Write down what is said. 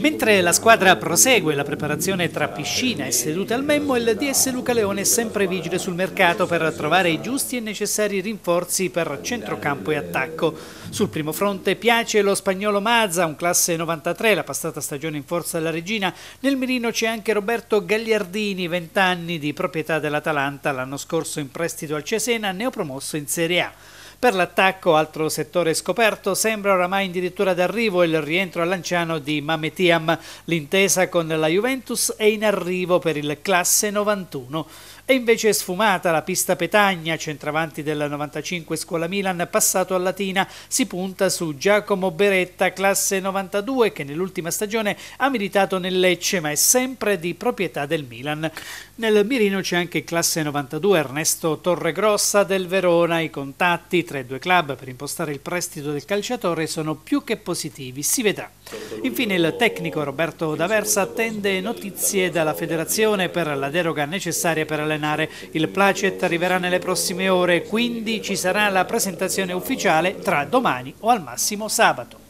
Mentre la squadra prosegue la preparazione tra piscina e sedute al Memmo, il DS Luca Leone è sempre vigile sul mercato per trovare i giusti e necessari rinforzi per centrocampo e attacco. Sul primo fronte piace lo spagnolo Mazza, un classe 93, la passata stagione in forza alla regina. Nel mirino c'è anche Roberto Gagliardini, 20 anni di proprietà dell'Atalanta, l'anno scorso in prestito al Cesena, neopromosso in Serie A. Per l'attacco, altro settore scoperto, sembra oramai addirittura d'arrivo il rientro a Lanciano di Mametiam. L'intesa con la Juventus è in arrivo per il classe 91. E invece è sfumata la pista Petagna, centravanti del 95 Scuola Milan, passato a Latina. Si punta su Giacomo Beretta, classe 92, che nell'ultima stagione ha militato nel Lecce, ma è sempre di proprietà del Milan. Nel mirino c'è anche classe 92 Ernesto Torregrossa del Verona, i contatti tra i due club per impostare il prestito del calciatore sono più che positivi, si vedrà. Infine il tecnico Roberto D'Aversa attende notizie dalla federazione per la deroga necessaria per allenare. Il placet arriverà nelle prossime ore, quindi ci sarà la presentazione ufficiale tra domani o al massimo sabato.